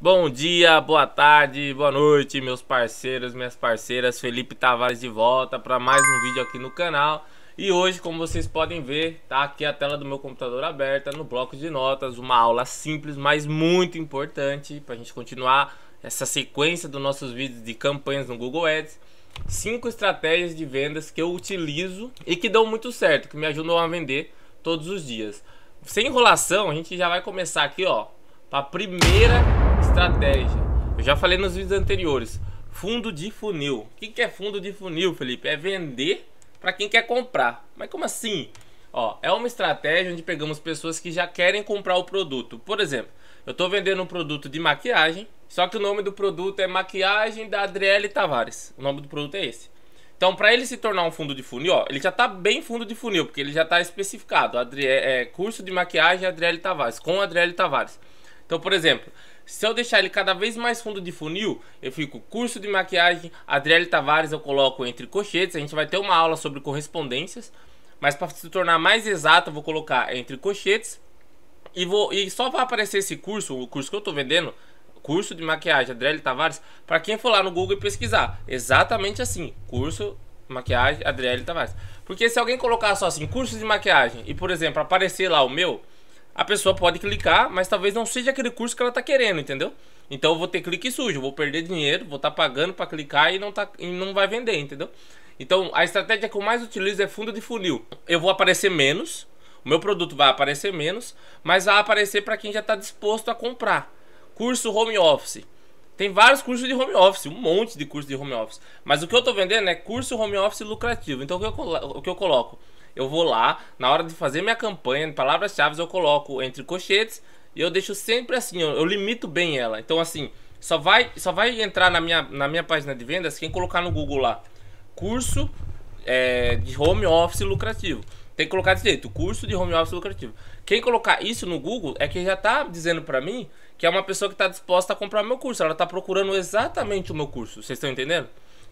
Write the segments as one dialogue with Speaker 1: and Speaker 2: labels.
Speaker 1: Bom dia, boa tarde, boa noite, meus parceiros, minhas parceiras. Felipe Tavares de volta para mais um vídeo aqui no canal. E hoje, como vocês podem ver, tá aqui a tela do meu computador aberta no bloco de notas, uma aula simples, mas muito importante para a gente continuar essa sequência dos nossos vídeos de campanhas no Google Ads. Cinco estratégias de vendas que eu utilizo e que dão muito certo, que me ajudam a vender todos os dias. Sem enrolação, a gente já vai começar aqui, ó, para a primeira estratégia. Eu já falei nos vídeos anteriores. Fundo de funil. O que é fundo de funil, Felipe? É vender para quem quer comprar. Mas como assim? Ó, é uma estratégia onde pegamos pessoas que já querem comprar o produto. Por exemplo, eu estou vendendo um produto de maquiagem, só que o nome do produto é Maquiagem da Adriele Tavares. O nome do produto é esse. Então, para ele se tornar um fundo de funil, ó, ele já está bem fundo de funil, porque ele já está especificado. Adrie é, é, curso de maquiagem Adriele Tavares, com Adriele Tavares. Então, por exemplo, se eu deixar ele cada vez mais fundo de funil, eu fico curso de maquiagem, Adriele Tavares eu coloco entre cochetes, a gente vai ter uma aula sobre correspondências, mas para se tornar mais exato eu vou colocar entre cochetes e, vou, e só vai aparecer esse curso, o curso que eu estou vendendo, curso de maquiagem Adriele Tavares, para quem for lá no Google e pesquisar, exatamente assim, curso maquiagem Adriele Tavares. Porque se alguém colocar só assim, curso de maquiagem, e por exemplo, aparecer lá o meu, a pessoa pode clicar, mas talvez não seja aquele curso que ela está querendo, entendeu? Então eu vou ter clique sujo, vou perder dinheiro, vou estar tá pagando para clicar e não, tá, e não vai vender, entendeu? Então a estratégia que eu mais utilizo é fundo de funil. Eu vou aparecer menos, o meu produto vai aparecer menos, mas vai aparecer para quem já está disposto a comprar. Curso home office. Tem vários cursos de home office, um monte de curso de home office. Mas o que eu estou vendendo é curso home office lucrativo. Então o que eu, o que eu coloco? eu vou lá, na hora de fazer minha campanha, palavras-chave eu coloco entre colchetes e eu deixo sempre assim, eu, eu limito bem ela. Então assim, só vai, só vai entrar na minha, na minha página de vendas quem colocar no Google lá, curso é, de home office lucrativo. Tem que colocar direito, curso de home office lucrativo. Quem colocar isso no Google é que já está dizendo para mim que é uma pessoa que está disposta a comprar meu curso. Ela está procurando exatamente o meu curso. Vocês estão entendendo?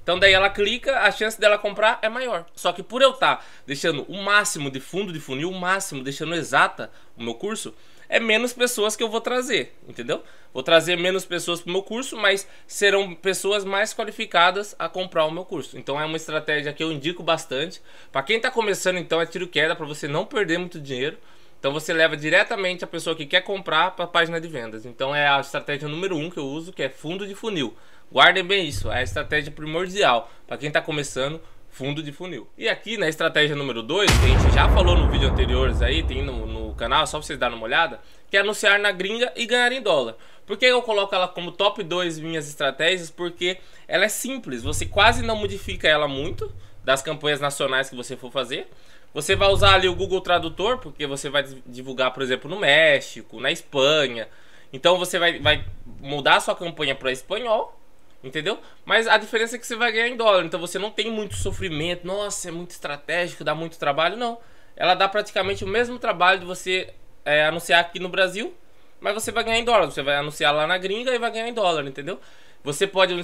Speaker 1: Então daí ela clica, a chance dela comprar é maior. Só que por eu estar tá deixando o máximo de fundo de funil, o máximo, deixando exata o meu curso, é menos pessoas que eu vou trazer, entendeu? Vou trazer menos pessoas para o meu curso, mas serão pessoas mais qualificadas a comprar o meu curso. Então é uma estratégia que eu indico bastante. Para quem está começando, então é tiro queda para você não perder muito dinheiro. Então você leva diretamente a pessoa que quer comprar para a página de vendas. Então é a estratégia número um que eu uso, que é fundo de funil. Guardem bem isso, é a estratégia primordial para quem está começando fundo de funil. E aqui na estratégia número 2, que a gente já falou no vídeo anteriores aí, tem no, no canal, só para vocês darem uma olhada, que é anunciar na gringa e ganhar em dólar. Por que eu coloco ela como top 2 minhas estratégias? Porque ela é simples, você quase não modifica ela muito das campanhas nacionais que você for fazer. Você vai usar ali o Google Tradutor, porque você vai divulgar, por exemplo, no México, na Espanha. Então você vai, vai mudar a sua campanha para espanhol Entendeu? Mas a diferença é que você vai ganhar em dólar. Então você não tem muito sofrimento. Nossa, é muito estratégico, dá muito trabalho. Não. Ela dá praticamente o mesmo trabalho de você é, anunciar aqui no Brasil. Mas você vai ganhar em dólar. Você vai anunciar lá na gringa e vai ganhar em dólar, entendeu? Você pode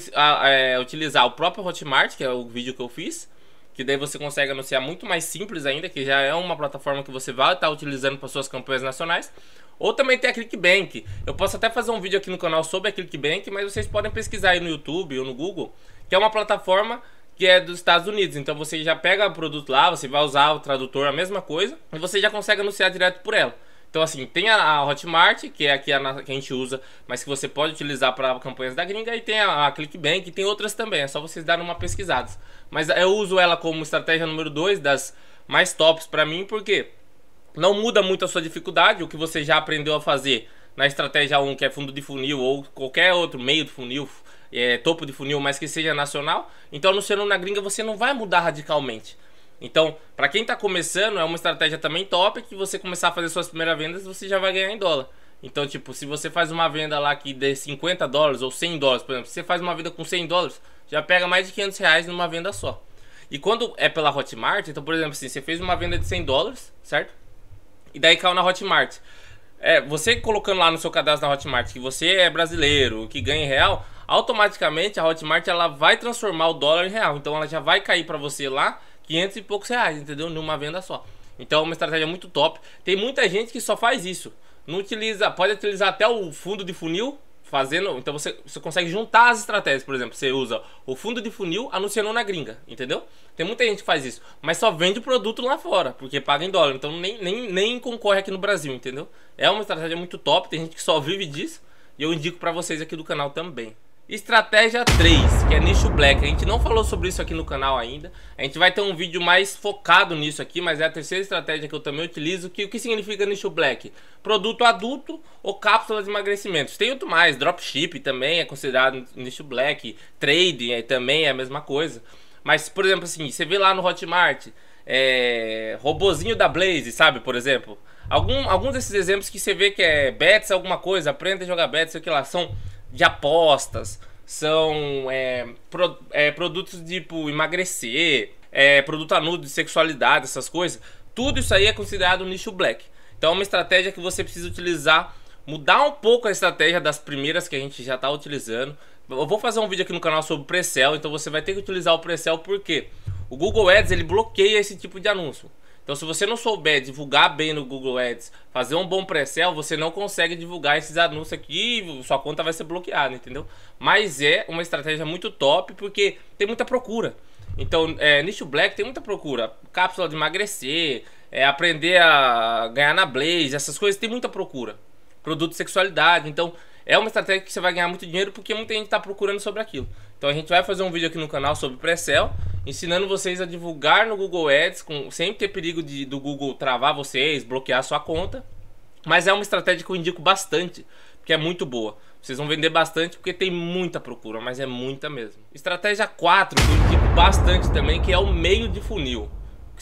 Speaker 1: é, utilizar o próprio Hotmart, que é o vídeo que eu fiz que daí você consegue anunciar muito mais simples ainda, que já é uma plataforma que você vai estar tá utilizando para suas campanhas nacionais. Ou também tem a Clickbank. Eu posso até fazer um vídeo aqui no canal sobre a Clickbank, mas vocês podem pesquisar aí no YouTube ou no Google, que é uma plataforma que é dos Estados Unidos. Então você já pega o produto lá, você vai usar o tradutor, a mesma coisa, e você já consegue anunciar direto por ela. Então, assim, tem a, Hotmart, que é aqui a, que a gente usa, mas que você pode utilizar para campanhas da gringa, e tem a, Clickbank, e tem outras também, é só vocês darem uma pesquisada. Mas eu uso ela como estratégia número 2 das mais tops para mim, porque não muda muito a sua dificuldade, o que você já aprendeu a fazer na estratégia 1, que é fundo de funil, ou qualquer outro meio de funil, é, topo de funil, mas que seja nacional. Então, no seu na gringa, você não vai mudar radicalmente. Então, para quem está começando, é uma estratégia também top que você começar a fazer suas primeiras vendas, você já vai ganhar em dólar. Então, tipo, se você faz uma venda lá que dê 50 dólares ou 100 dólares, por exemplo, se você faz uma venda com 100 dólares, já pega mais de 500 reais numa venda só. E quando é pela Hotmart, então, por exemplo, assim, você fez uma venda de 100 dólares, certo? E daí caiu na Hotmart. É, você colocando lá no seu cadastro da Hotmart que você é brasileiro, que ganha em real, automaticamente a Hotmart ela vai transformar o dólar em real. Então ela já vai cair para você lá 500 e poucos reais, entendeu? Numa venda só. Então é uma estratégia muito top. Tem muita gente que só faz isso. Não utiliza, pode utilizar até o fundo de funil, fazendo. Então você, você consegue juntar as estratégias, por exemplo, você usa o fundo de funil anunciando na gringa, entendeu? Tem muita gente que faz isso, mas só vende o produto lá fora, porque paga em dólar, então nem, nem, nem concorre aqui no Brasil, entendeu? É uma estratégia muito top, tem gente que só vive disso, e eu indico para vocês aqui do canal também. Estratégia 3, que é nicho black. A gente não falou sobre isso aqui no canal ainda. A gente vai ter um vídeo mais focado nisso aqui, mas é a terceira estratégia que eu também utilizo. Que, o que significa nicho black? Produto adulto ou cápsulas de emagrecimento. Tem outro mais, dropship também é considerado nicho black. Trading também é a mesma coisa. Mas, por exemplo, assim, você vê lá no Hotmart, é, robozinho da Blaze, sabe, por exemplo? Algum, alguns desses exemplos que você vê que é bets alguma coisa, aprenda a jogar bets, sei o que lá, são de apostas, são é, pro, é, produtos tipo emagrecer, é, produto anudo de sexualidade, essas coisas. Tudo isso aí é considerado nicho black. Então é uma estratégia que você precisa utilizar, mudar um pouco a estratégia das primeiras que a gente já está utilizando. Eu vou fazer um vídeo aqui no canal sobre o sell então você vai ter que utilizar o precel porque o Google Ads ele bloqueia esse tipo de anúncio. Então, se você não souber divulgar bem no Google Ads, fazer um bom pré-sell, você não consegue divulgar esses anúncios aqui e sua conta vai ser bloqueada, entendeu? Mas é uma estratégia muito top porque tem muita procura. Então, é, nicho black tem muita procura. Cápsula de emagrecer, é, aprender a ganhar na Blaze, essas coisas tem muita procura. Produto sexualidade. Então, é uma estratégia que você vai ganhar muito dinheiro porque muita gente está procurando sobre aquilo. Então a gente vai fazer um vídeo aqui no canal sobre pré-sell, ensinando vocês a divulgar no Google Ads, com, sem ter perigo de, do Google travar vocês, bloquear sua conta. Mas é uma estratégia que eu indico bastante, porque é muito boa. Vocês vão vender bastante porque tem muita procura, mas é muita mesmo. Estratégia 4, que eu indico bastante também, que é o meio de funil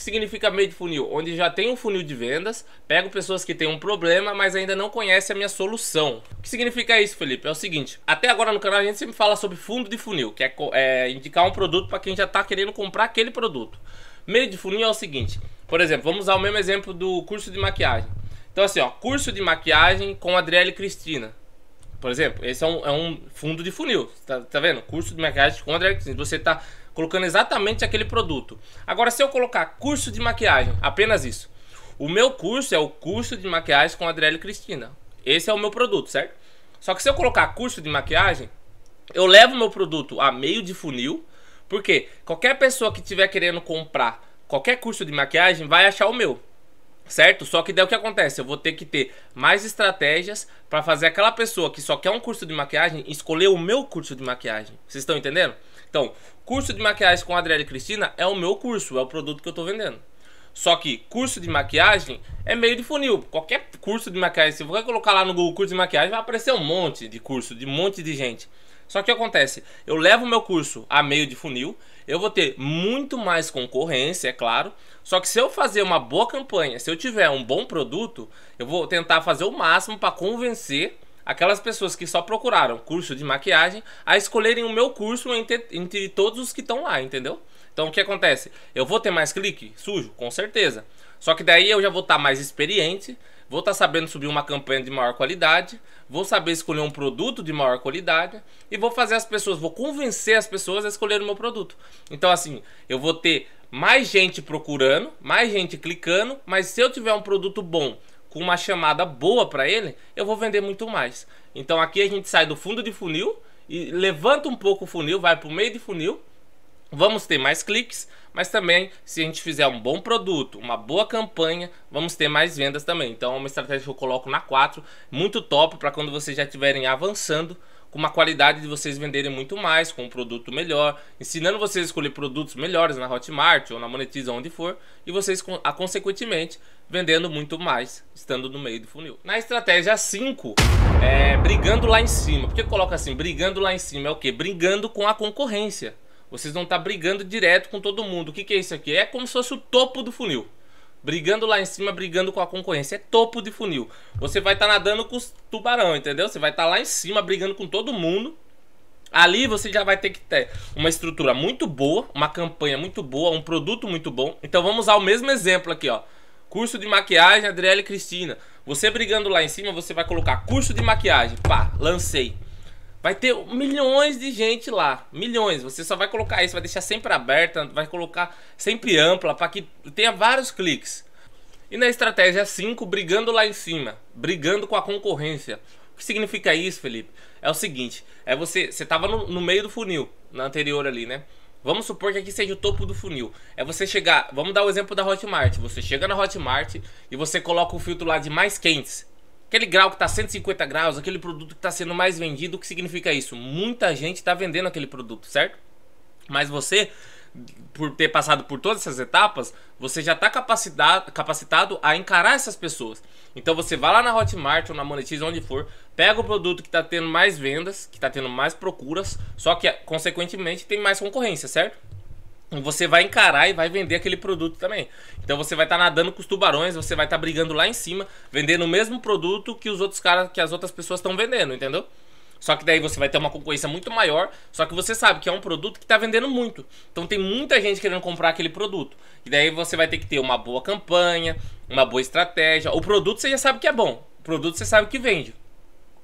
Speaker 1: que significa meio de funil? Onde já tem um funil de vendas, pego pessoas que têm um problema, mas ainda não conhecem a minha solução. O que significa isso, Felipe? É o seguinte, até agora no canal a gente sempre fala sobre fundo de funil, que é, é indicar um produto para quem já está querendo comprar aquele produto. Meio de funil é o seguinte, por exemplo, vamos usar o mesmo exemplo do curso de maquiagem. Então assim, ó, curso de maquiagem com Adriele Cristina. Por exemplo, esse é um, é um fundo de funil, tá, tá vendo? Curso de maquiagem com Adriele Cristina. Você está colocando exatamente aquele produto. Agora, se eu colocar curso de maquiagem, apenas isso. O meu curso é o curso de maquiagem com Adriele Cristina. Esse é o meu produto, certo? Só que se eu colocar curso de maquiagem, eu levo meu produto a meio de funil, porque qualquer pessoa que tiver querendo comprar qualquer curso de maquiagem vai achar o meu. Certo? Só que daí o que acontece? Eu vou ter que ter mais estratégias para fazer aquela pessoa que só quer um curso de maquiagem escolher o meu curso de maquiagem. Vocês estão entendendo? Então, curso de maquiagem com Adriele Cristina é o meu curso, é o produto que eu estou vendendo. Só que curso de maquiagem é meio de funil. Qualquer curso de maquiagem, se você colocar lá no Google curso de maquiagem, vai aparecer um monte de curso, de um monte de gente. Só que o que acontece? Eu levo o meu curso a meio de funil, eu vou ter muito mais concorrência, é claro. Só que se eu fazer uma boa campanha, se eu tiver um bom produto, eu vou tentar fazer o máximo para convencer aquelas pessoas que só procuraram curso de maquiagem a escolherem o meu curso entre, entre todos os que estão lá, entendeu? Então o que acontece? Eu vou ter mais clique? Sujo, com certeza. Só que daí eu já vou estar tá mais experiente, vou estar tá sabendo subir uma campanha de maior qualidade, vou saber escolher um produto de maior qualidade e vou fazer as pessoas, vou convencer as pessoas a escolher o meu produto. Então assim, eu vou ter mais gente procurando, mais gente clicando, mas se eu tiver um produto bom com uma chamada boa para ele, eu vou vender muito mais. Então aqui a gente sai do fundo de funil e levanta um pouco o funil, vai para o meio de funil. Vamos ter mais cliques, mas também se a gente fizer um bom produto, uma boa campanha, vamos ter mais vendas também. Então é uma estratégia que eu coloco na 4, muito top para quando vocês já estiverem avançando com uma qualidade de vocês venderem muito mais, com um produto melhor, ensinando vocês a escolher produtos melhores na Hotmart ou na Monetiza, onde for, e vocês, a, consequentemente, vendendo muito mais, estando no meio do funil. Na estratégia 5, é, brigando lá em cima. Por que coloca assim, brigando lá em cima? É o quê? Brigando com a concorrência. Vocês vão estar tá brigando direto com todo mundo. O que, que é isso aqui? É como se fosse o topo do funil. Brigando lá em cima, brigando com a concorrência. É topo de funil. Você vai estar tá nadando com os tubarão, entendeu? Você vai estar tá lá em cima, brigando com todo mundo. Ali você já vai ter que ter uma estrutura muito boa, uma campanha muito boa, um produto muito bom. Então vamos ao mesmo exemplo aqui, ó. Curso de maquiagem, Adriele Cristina. Você brigando lá em cima, você vai colocar curso de maquiagem. Pá, lancei. Vai ter milhões de gente lá, milhões. Você só vai colocar isso, vai deixar sempre aberta, vai colocar sempre ampla para que tenha vários cliques. E na estratégia 5, brigando lá em cima, brigando com a concorrência. O que significa isso, Felipe? É o seguinte, é você, você tava no, no meio do funil, na anterior ali, né? Vamos supor que aqui seja o topo do funil. É você chegar, vamos dar o exemplo da Hotmart. Você chega na Hotmart e você coloca o filtro lá de mais quentes. Aquele grau que está 150 graus, aquele produto que está sendo mais vendido, o que significa isso? Muita gente está vendendo aquele produto, certo? Mas você, por ter passado por todas essas etapas, você já está capacitado, capacitado a encarar essas pessoas. Então você vai lá na Hotmart ou na Monetize, onde for, pega o produto que está tendo mais vendas, que está tendo mais procuras, só que, consequentemente, tem mais concorrência, certo? você vai encarar e vai vender aquele produto também. Então você vai estar tá nadando com os tubarões, você vai estar tá brigando lá em cima, vendendo o mesmo produto que os outros caras, que as outras pessoas estão vendendo, entendeu? Só que daí você vai ter uma concorrência muito maior, só que você sabe que é um produto que está vendendo muito. Então tem muita gente querendo comprar aquele produto. E daí você vai ter que ter uma boa campanha, uma boa estratégia. O produto você já sabe que é bom, o produto você sabe que vende.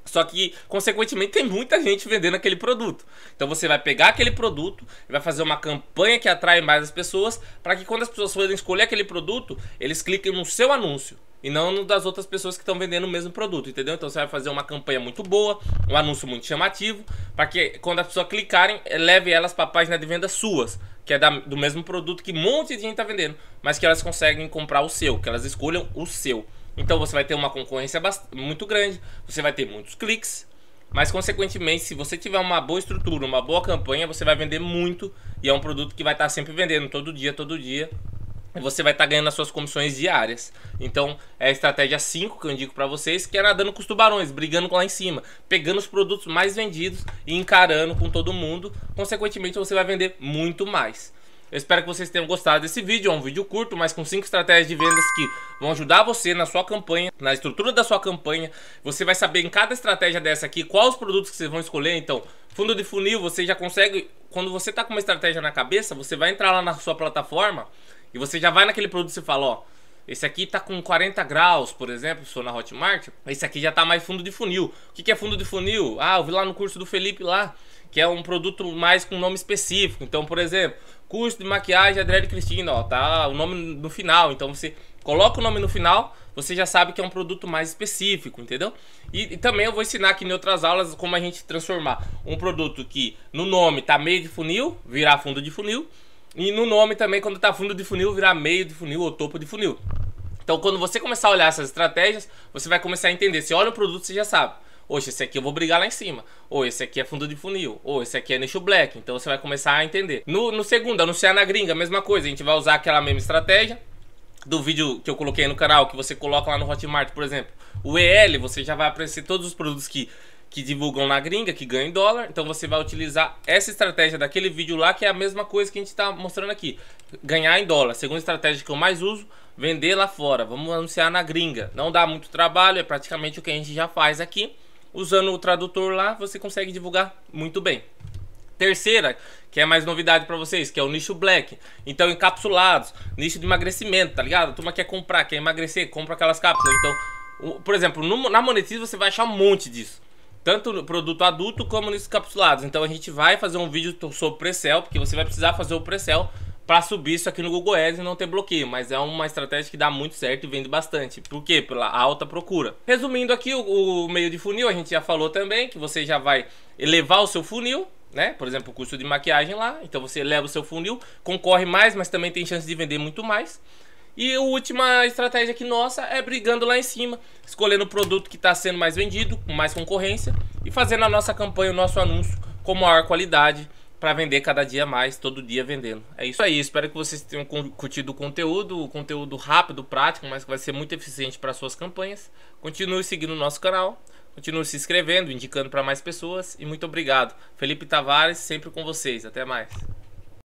Speaker 1: Só que, consequentemente, tem muita gente vendendo aquele produto. Então você vai pegar aquele produto, vai fazer uma campanha que atrai mais as pessoas, para que quando as pessoas forem escolher aquele produto, eles cliquem no seu anúncio e não no das outras pessoas que estão vendendo o mesmo produto, entendeu? Então você vai fazer uma campanha muito boa, um anúncio muito chamativo, para que quando as pessoas clicarem, eh, leve elas para a página de venda suas, que é da, do mesmo produto que um monte de gente está vendendo, mas que elas conseguem comprar o seu, que elas escolham o seu. Então você vai ter uma concorrência muito grande, você vai ter muitos cliques, mas consequentemente, se você tiver uma boa estrutura, uma boa campanha, você vai vender muito e é um produto que vai estar sempre vendendo todo dia, todo dia. E você vai estar ganhando as suas comissões diárias. Então, é a estratégia 5 que eu indico para vocês, que é nadando com os tubarões, brigando lá em cima, pegando os produtos mais vendidos e encarando com todo mundo. Consequentemente, você vai vender muito mais. Eu espero que vocês tenham gostado desse vídeo, é um vídeo curto, mas com 5 estratégias de vendas que vão ajudar você na sua campanha, na estrutura da sua campanha. Você vai saber em cada estratégia dessa aqui quais os produtos que vocês vão escolher, então fundo de funil você já consegue, quando você está com uma estratégia na cabeça, você vai entrar lá na sua plataforma e você já vai naquele produto e fala, ó, esse aqui tá com 40 graus, por exemplo, se for na Hotmart. Esse aqui já tá mais fundo de funil. O que, que é fundo de funil? Ah, eu vi lá no curso do Felipe lá, que é um produto mais com nome específico. Então, por exemplo, curso de maquiagem Adriele Cristina, ó, tá o nome no final. Então você coloca o nome no final, você já sabe que é um produto mais específico, entendeu? E, e, também eu vou ensinar aqui em outras aulas como a gente transformar um produto que no nome tá meio de funil, virar fundo de funil. E no nome também, quando tá fundo de funil, virar meio de funil ou topo de funil. Então, quando você começar a olhar essas estratégias, você vai começar a entender. Se olha o produto, você já sabe. Hoje, esse aqui eu vou brigar lá em cima. Ou esse aqui é fundo de funil. Ou esse aqui é nicho black. Então você vai começar a entender. No, no segundo, anunciar na gringa, mesma coisa. A gente vai usar aquela mesma estratégia do vídeo que eu coloquei no canal, que você coloca lá no Hotmart, por exemplo. O EL, você já vai aparecer todos os produtos que que divulgam na gringa, que ganham em dólar. Então você vai utilizar essa estratégia daquele vídeo lá, que é a mesma coisa que a gente está mostrando aqui. Ganhar em dólar. Segunda estratégia que eu mais uso, vender lá fora, vamos anunciar na gringa. Não dá muito trabalho, é praticamente o que a gente já faz aqui. Usando o tradutor lá, você consegue divulgar muito bem. Terceira, que é mais novidade para vocês, que é o nicho black. Então, encapsulados, nicho de emagrecimento, tá ligado? A turma quer comprar, quer emagrecer, compra aquelas cápsulas. Então, por exemplo, no, na Monetize você vai achar um monte disso. Tanto no produto adulto como nos encapsulados Então a gente vai fazer um vídeo sobre o pré-sell, porque você vai precisar fazer o pré-sell para subir isso aqui no Google Ads e não ter bloqueio, mas é uma estratégia que dá muito certo e vende bastante. Por quê? Pela alta procura. Resumindo aqui, o, o meio de funil, a gente já falou também que você já vai elevar o seu funil, né? Por exemplo, o custo de maquiagem lá, então você eleva o seu funil, concorre mais, mas também tem chance de vender muito mais. E a última estratégia aqui nossa é brigando lá em cima, escolhendo o produto que está sendo mais vendido, com mais concorrência e fazendo a nossa campanha, o nosso anúncio com maior qualidade para vender cada dia mais, todo dia vendendo. É isso aí, espero que vocês tenham curtido o conteúdo, o conteúdo rápido, prático, mas que vai ser muito eficiente para suas campanhas. Continue seguindo o nosso canal, continue se inscrevendo, indicando para mais pessoas e muito obrigado. Felipe Tavares sempre com vocês. Até mais.